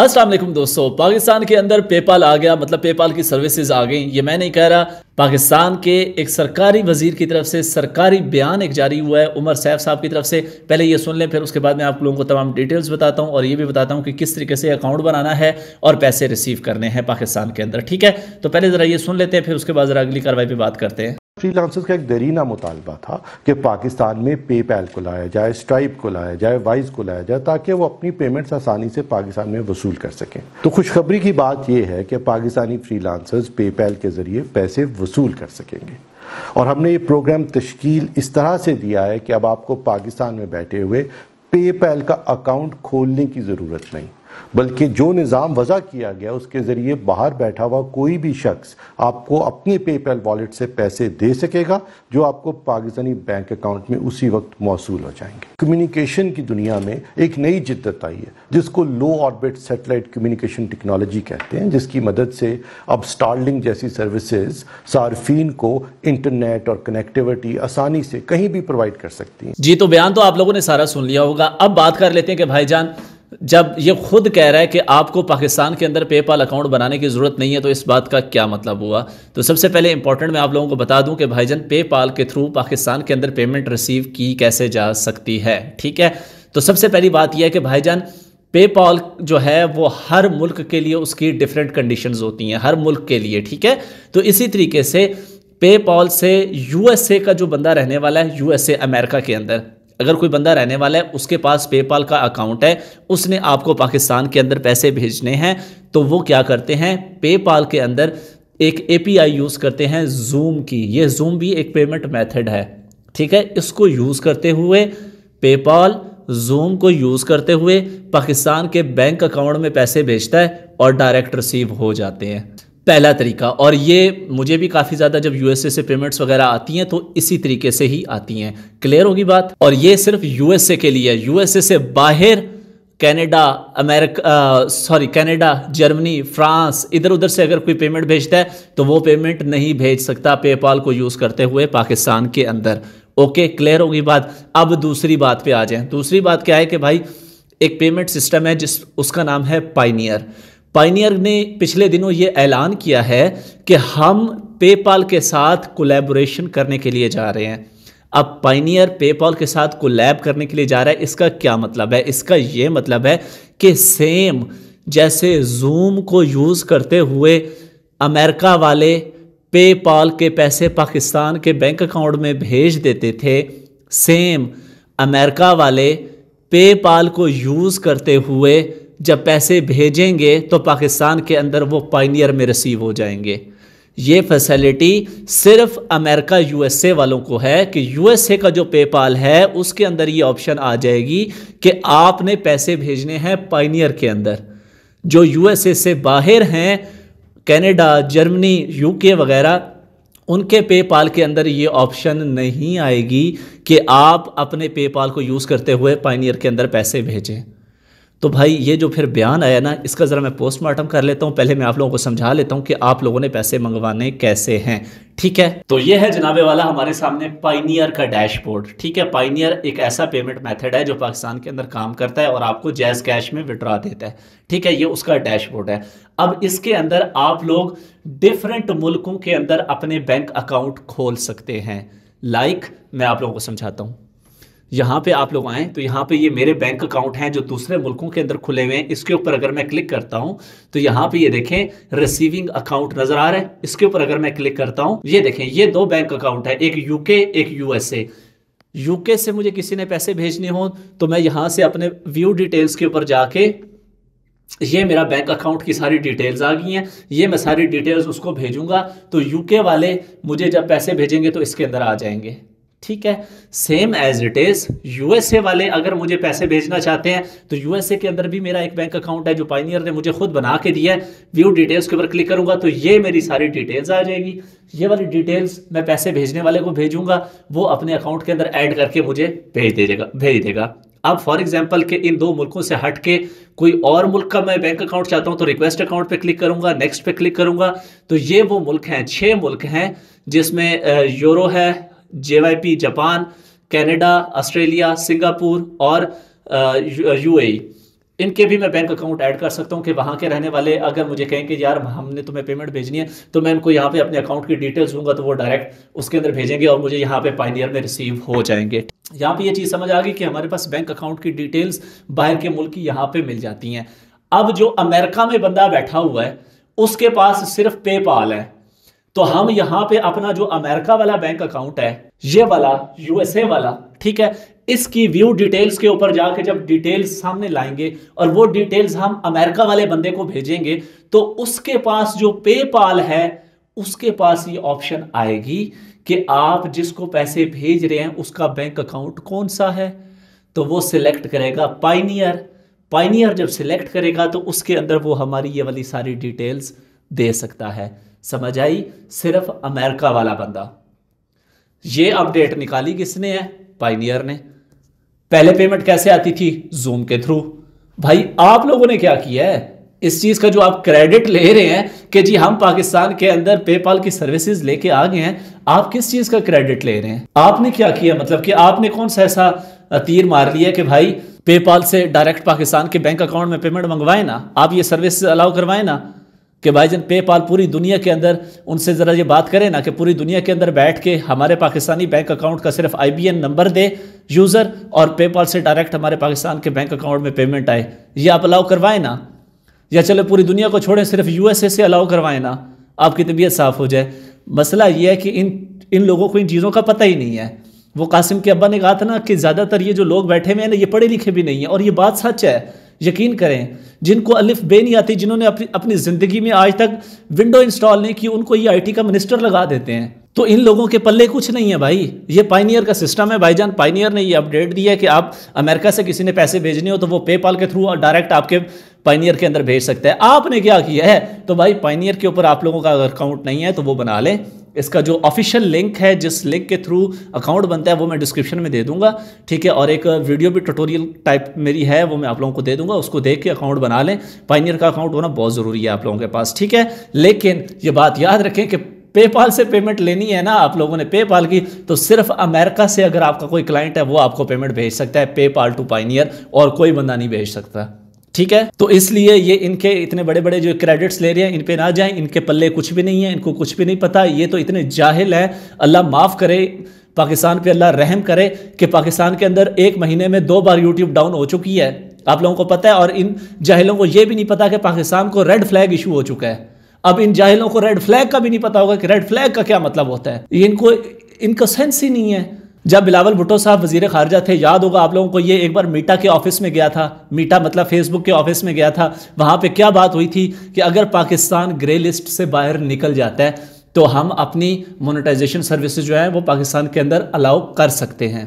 असलम दोस्तों पाकिस्तान के अंदर पेपाल आ गया मतलब पेपाल की सर्विसेज आ गई ये मैं नहीं कह रहा पाकिस्तान के एक सरकारी वजीर की तरफ से सरकारी बयान एक जारी हुआ है उमर सैफ साहब की तरफ से पहले ये सुन लें फिर उसके बाद मैं आप लोगों को तमाम डिटेल्स बताता हूँ और ये भी बताता हूँ कि किस तरीके से अकाउंट बनाना है और पैसे रिसीव करने हैं पाकिस्तान के अंदर ठीक है तो पहले ज़रा ये सुन लेते हैं फिर उसके बाद ज़रा अगली कार्रवाई पर बात करते हैं फ्रीलांसर्स का एक दरीना मुतालबा था कि पाकिस्तान में पे पैल को लाया जाए स्ट्राइप को लाया जाए वाइज को लाया जाए ताकि वो अपनी पेमेंट्स आसानी से पाकिस्तान में वसूल कर सकें तो खुशखबरी की बात यह है कि पाकिस्तानी फ्रीलांसर्स पे पैल के ज़रिए पैसे वसूल कर सकेंगे और हमने ये प्रोग्राम तश्कील इस तरह से दिया है कि अब आपको पाकिस्तान में बैठे हुए पे पैल का अकाउंट खोलने की ज़रूरत नहीं बल्कि जो निज़ाम वज़ा किया गया उसके ज़रिए बाहर बैठा हुआ कोई भी शख्स आपको अपने पेपैल वॉलेट से पैसे दे सकेगा जो आपको पाकिस्तानी बैंक अकाउंट में उसी वक्त मौसू हो जाएंगे कम्युनिकेशन की दुनिया में एक नई जिद्दत आई है जिसको low orbit satellite communication technology कहते हैं जिसकी मदद से अब स्टारलिंग जैसी सर्विसेज सार्फिन को इंटरनेट और कनेक्टिविटी आसानी से कहीं भी प्रोवाइड कर सकती हैं जी तो बयान तो आप लोगों ने सारा सुन लिया होगा अब बात कर लेते हैं कि भाईजान जब ये खुद कह रहा है कि आपको पाकिस्तान के अंदर पेपाल अकाउंट बनाने की ज़रूरत नहीं है तो इस बात का क्या मतलब हुआ तो सबसे पहले इंपॉर्टेंट मैं आप लोगों को बता दूं कि भाईजान पेपाल के थ्रू पाकिस्तान के अंदर पेमेंट रिसीव की कैसे जा सकती है ठीक है तो सबसे पहली बात यह है कि भाईजान पेपाल जो है वो हर मुल्क के लिए उसकी डिफरेंट कंडीशंस होती हैं हर मुल्क के लिए ठीक है तो इसी तरीके से पेपॉल से यूएसए का जो बंदा रहने वाला है यूएसए अमेरिका के अंदर अगर कोई बंदा रहने वाला है उसके पास पेपाल का अकाउंट है उसने आपको पाकिस्तान के अंदर पैसे भेजने हैं तो वो क्या करते हैं पेपाल के अंदर एक ए यूज़ करते हैं जूम की ये जूम भी एक पेमेंट मेथड है ठीक है इसको यूज़ करते हुए पेपाल जूम को यूज़ करते हुए पाकिस्तान के बैंक अकाउंट में पैसे भेजता है और डायरेक्ट रिसीव हो जाते हैं पहला तरीका और ये मुझे भी काफ़ी ज़्यादा जब यूएसए से पेमेंट्स वगैरह आती हैं तो इसी तरीके से ही आती हैं क्लियर होगी बात और ये सिर्फ यूएसए के लिए यूएसए से बाहर Canada America sorry Canada Germany France इधर उधर से अगर कोई पेमेंट भेजता है तो वो पेमेंट नहीं भेज सकता पेपाल को यूज़ करते हुए पाकिस्तान के अंदर ओके क्लियर होगी बात अब दूसरी बात पे आ जाए दूसरी बात क्या है कि भाई एक पेमेंट सिस्टम है जिस उसका नाम है पाइनियर पाइनियर ने पिछले दिनों ये ऐलान किया है कि हम पेपाल के साथ कोलेबोरेशन करने के लिए जा रहे हैं अब पाइनियर पेपाल के साथ कोलैब करने के लिए जा रहा है इसका क्या मतलब है इसका ये मतलब है कि सेम जैसे जूम को यूज़ करते हुए अमेरिका वाले पेपाल के पैसे पाकिस्तान के बैंक अकाउंट में भेज देते थे सेम अमेरिका वाले पेपाल को यूज़ करते हुए जब पैसे भेजेंगे तो पाकिस्तान के अंदर वो पाइनियर में रिसीव हो जाएंगे ये फैसिलिटी सिर्फ अमेरिका यूएसए वालों को है कि यूएसए का जो पेपाल है उसके अंदर ये ऑप्शन आ जाएगी कि आपने पैसे भेजने हैं पाइनियर के अंदर जो यूएसए से बाहर हैं कनाडा जर्मनी यूके वगैरह उनके पेपाल के अंदर ये ऑप्शन नहीं आएगी कि आप अपने पेपाल को यूज़ करते हुए पाइनियर के अंदर पैसे भेजें तो भाई ये जो फिर बयान आया ना इसका ज़रा मैं पोस्टमार्टम कर लेता हूँ पहले मैं आप लोगों को समझा लेता हूँ कि आप लोगों ने पैसे मंगवाने कैसे हैं ठीक है तो ये है जनाबे वाला हमारे सामने पाइनियर का डैशबोर्ड ठीक है पाइनियर एक ऐसा पेमेंट मेथड है जो पाकिस्तान के अंदर काम करता है और आपको जैज कैश में विड्रा देता है ठीक है ये उसका डैशबोर्ड है अब इसके अंदर आप लोग डिफरेंट मुल्कों के अंदर अपने बैंक अकाउंट खोल सकते हैं लाइक मैं आप लोगों को समझाता हूँ यहाँ पे आप लोग आएँ तो यहाँ पे ये मेरे बैंक अकाउंट हैं जो दूसरे मुल्कों के अंदर खुले हुए हैं इसके ऊपर अगर मैं क्लिक करता हूँ तो यहाँ पे ये देखें रिसीविंग अकाउंट नजर आ रहा है इसके ऊपर अगर मैं क्लिक करता हूँ ये देखें ये दो बैंक अकाउंट है एक यूके एक यूएसए यूके से मुझे किसी ने पैसे भेजने हो तो मैं यहाँ से अपने व्यू डिटेल्स के ऊपर जाके ये मेरा बैंक अकाउंट की सारी डिटेल्स आ गई हैं ये मैं सारी डिटेल्स उसको भेजूंगा तो यूके वाले मुझे जब पैसे भेजेंगे तो इसके अंदर आ जाएंगे ठीक है same as it is USA वाले अगर मुझे पैसे भेजना चाहते हैं तो यूएसए के अंदर भी मेरा एक बैंक अकाउंट है जो पाइनियर ने मुझे खुद बना के दिया है व्यू डिटेल्स के ऊपर क्लिक करूंगा तो ये मेरी सारी डिटेल्स आ जाएगी ये वाली डिटेल्स मैं पैसे भेजने वाले को भेजूंगा वो अपने अकाउंट के अंदर एड करके मुझे भेज देगा भेज देगा अब फॉर एग्जाम्पल के इन दो मुल्कों से हट के कोई और मुल्क का मैं बैंक अकाउंट चाहता हूं तो रिक्वेस्ट अकाउंट पे क्लिक करूंगा नेक्स्ट पे क्लिक करूंगा तो ये वो मुल्क हैं छः मुल्क हैं जिसमें यूरो है J Japan Canada Australia Singapore और यूएई इनके भी मैं बैंक अकाउंट ऐड कर सकता हूँ कि वहाँ के रहने वाले अगर मुझे कहें कि यार हमने तुम्हें पेमेंट भेजनी है तो मैं इनको यहाँ पे अपने अकाउंट की डिटेल्स दूंगा तो वो डायरेक्ट उसके अंदर भेजेंगे और मुझे यहाँ पे पाइनियर में रिसीव हो जाएंगे यहाँ पे ये चीज़ समझ आ गई कि हमारे पास बैंक अकाउंट की डिटेल्स बाहर के मुल्क की यहाँ पर मिल जाती हैं अब जो अमेरिका में बंदा बैठा हुआ है उसके पास सिर्फ पेपाल है तो हम यहां पे अपना जो अमेरिका वाला बैंक अकाउंट है ये वाला यूएसए वाला ठीक है इसकी व्यू डिटेल्स के ऊपर जाके जब डिटेल्स सामने लाएंगे और वो डिटेल्स हम अमेरिका वाले बंदे को भेजेंगे तो उसके पास जो पेपाल है उसके पास ये ऑप्शन आएगी कि आप जिसको पैसे भेज रहे हैं उसका बैंक अकाउंट कौन सा है तो वो सिलेक्ट करेगा पाइनियर पाइनियर जब सिलेक्ट करेगा तो उसके अंदर वो हमारी ये वाली सारी डिटेल्स दे सकता है समझ आई सिर्फ अमेरिका वाला बंदा ये अपडेट निकाली किसने है पाइनियर ने पहले पेमेंट कैसे आती थी जूम के थ्रू भाई आप लोगों ने क्या किया है इस चीज का जो आप क्रेडिट ले रहे हैं कि जी हम पाकिस्तान के अंदर पेपाल की सर्विसेज लेके आ गए हैं आप किस चीज का क्रेडिट ले रहे हैं आपने क्या किया मतलब कि आपने कौन सा ऐसा तीर मार लिया कि भाई पेपाल से डायरेक्ट पाकिस्तान के बैंक अकाउंट में पेमेंट मंगवाए ना आप ये सर्विस अलाउ करवाए ना कि भाई पे पेपाल पूरी दुनिया के अंदर उनसे ज़रा ये बात करें ना कि पूरी दुनिया के अंदर बैठ के हमारे पाकिस्तानी बैंक अकाउंट का सिर्फ आईबीएन नंबर दे यूज़र और पेपाल से डायरेक्ट हमारे पाकिस्तान के बैंक अकाउंट में पेमेंट आए ये आप अलाउ करवाएं ना या चलो पूरी दुनिया को छोड़ें सिर्फ यूएसए से अलाउ करवाएं ना आपकी तबीयत साफ़ हो जाए मसला ये है कि इन इन लोगों को इन चीज़ों का पता ही नहीं है वो कासिम के अब्बा ने कहा था ना कि ज़्यादातर ये जो लोग बैठे हुए हैं ना ये पढ़े लिखे भी नहीं हैं और ये बात सच है यकीन करें जिनको अलिफ बे नहीं आती जिन्होंने अपनी अपनी ज़िंदगी में आज तक विंडो इंस्टॉल नहीं की उनको ये आईटी का मिनिस्टर लगा देते हैं तो इन लोगों के पल्ले कुछ नहीं है भाई ये पाइनियर का सिस्टम है भाईजान पाइनियर ने ये अपडेट दिया है कि आप अमेरिका से किसी ने पैसे भेजने हो तो वो पेपाल के थ्रू डायरेक्ट आपके पाइनियर के अंदर भेज सकते हैं आपने क्या किया है तो भाई पाइनियर के ऊपर आप लोगों का अगर अकाउंट नहीं है तो वो बना लें इसका जो ऑफिशियल लिंक है जिस लिंक के थ्रू अकाउंट बनता है वो मैं डिस्क्रिप्शन में दे दूंगा ठीक है और एक वीडियो भी ट्यूटोरियल टाइप मेरी है वो मैं आप लोगों को दे दूंगा उसको देख के अकाउंट बना लें पाइनियर का अकाउंट होना बहुत ज़रूरी है आप लोगों के पास ठीक है लेकिन ये बात याद रखें कि पेपाल से पेमेंट लेनी है ना आप लोगों ने पेपाल की तो सिर्फ अमेरिका से अगर आपका कोई क्लाइंट है वो आपको पेमेंट भेज सकता है पेपाल टू पाइनियर और कोई बंदा नहीं भेज सकता ठीक है तो इसलिए ये इनके इतने बड़े बड़े जो क्रेडिट्स ले रहे हैं इन पे ना जाएं इनके पल्ले कुछ भी नहीं है इनको कुछ भी नहीं पता ये तो इतने जाहिल हैं अल्लाह माफ़ करे पाकिस्तान पे अल्लाह रहम करे कि पाकिस्तान के अंदर एक महीने में दो बार यूट्यूब डाउन हो चुकी है आप लोगों को पता है और इन जाहिलों को ये भी नहीं पता कि पाकिस्तान को रेड फ्लैग इशू हो चुका है अब इन जाहिलों को रेड फ्लैग का भी नहीं पता होगा कि रेड फ्लैग का क्या मतलब होता है इनको इनका सेंस ही नहीं है जब बिलावल भुट्टो साहब वजीर खारजा थे याद होगा आप लोगों को ये एक बार मीटा के ऑफिस में गया था मीटा मतलब फेसबुक के ऑफिस में गया था वहां पे क्या बात हुई थी कि अगर पाकिस्तान ग्रे लिस्ट से बाहर निकल जाता है तो हम अपनी मोनेटाइजेशन सर्विसेज जो है वो पाकिस्तान के अंदर अलाउ कर सकते हैं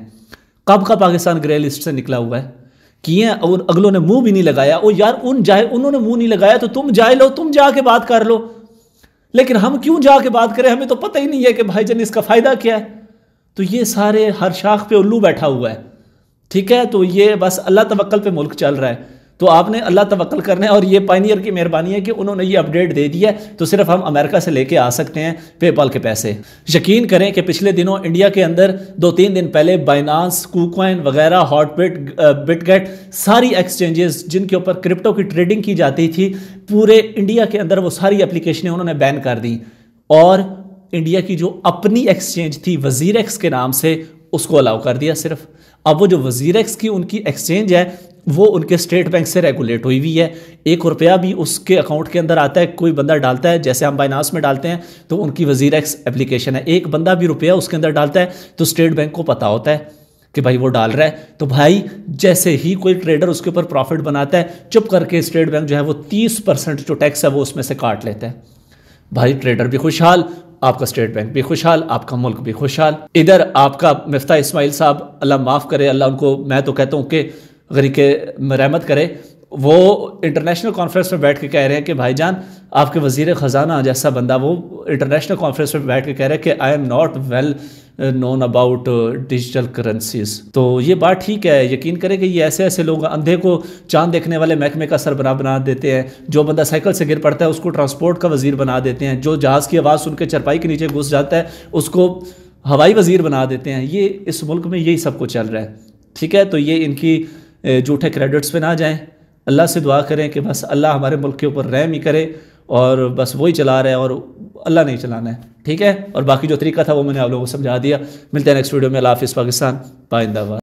कब का पाकिस्तान ग्रे लिस्ट से निकला हुआ है किए और अगलों ने मुंह भी नहीं लगाया और यार उन जाए उन्होंने मुंह नहीं लगाया तो तुम जाए लो तुम जाके बात कर लो लेकिन हम क्यों जाके बात करें हमें तो पता ही नहीं है कि जान इसका फ़ायदा क्या है तो ये सारे हर शाख पे उल्लू बैठा हुआ है ठीक है तो ये बस अल्लाह तवक्ल पे मुल्क चल रहा है तो आपने अल्लाह तवक्ल करना है और ये पाइनियर की मेहरबानी है कि उन्होंने ये अपडेट दे दिया है तो सिर्फ हम अमेरिका से लेके आ सकते हैं पेपाल के पैसे यकीन करें कि पिछले दिनों इंडिया के अंदर दो तीन दिन पहले बाइनांस कुकॉइन वगैरह हॉटबिट बिटगेट सारी एक्सचेंजेस जिनके ऊपर क्रिप्टो की ट्रेडिंग की जाती थी पूरे इंडिया के अंदर वो सारी एप्लीकेशनें उन्होंने बैन कर दी और इंडिया की जो अपनी एक्सचेंज थी वजीर एक्स के नाम से उसको अलाउ कर दिया सिर्फ अब वो जो वजीर एक्स की उनकी एक्सचेंज है वो उनके स्टेट बैंक से रेगुलेट हुई हुई है एक रुपया भी उसके अकाउंट के अंदर आता है कोई बंदा डालता है जैसे हम बाइनास में डालते हैं तो उनकी वजीर एक्स एप्लीकेशन है एक बंदा भी रुपया उसके अंदर डालता है तो स्टेट बैंक को पता होता है कि भाई वो डाल रहा है तो भाई जैसे ही कोई ट्रेडर उसके ऊपर प्रॉफिट बनाता है चुप करके स्टेट बैंक जो है वो तीस परसेंट जो टैक्स है वो उसमें से काट लेता है भाई ट्रेडर भी खुशहाल आपका स्टेट बैंक भी खुशहाल आपका मुल्क भी खुशहाल इधर आपका मफ्ता इसमाइल साहब अल्लाह माफ़ करे अल्लाह उनको मैं तो कहता हूँ कि गरीके रहमत करे वो इंटरनेशनल कॉन्फ्रेंस में बैठ के कह रहे हैं कि भाईजान आपके वजीर ख़जाना जैसा बंदा वो इंटरनेशनल कॉन्फ्रेंस में बैठ के कह रहे हैं कि I am not well known about digital currencies तो ये बात ठीक है यकीन करें कि ये ऐसे ऐसे लोग अंधे को चांद देखने वाले महकमे का सर बना बना देते हैं जो बंदा साइकिल से गिर पड़ता है उसको ट्रांसपोर्ट का वजीर बना देते हैं जो जहाज़ की आवाज़ सुन के चरपाई के नीचे घुस जाता है उसको हवाई वजीर बना देते हैं ये इस मुल्क में यही सब कुछ चल रहा है ठीक है तो ये इनकी जूठे uh, क्रेडिट्स पे ना जाएं अल्लाह से दुआ करें कि बस अल्लाह हमारे मुल्क के ऊपर रहम ही करे और बस वही चला रहे हैं और अल्लाह नहीं चलाना है ठीक है और बाकी जो तरीका था वो मैंने आप लोगों को समझा दिया मिलते हैं नेक्स्ट वीडियो में अला हाफ़ पाकिस्तान पाइंदाबाद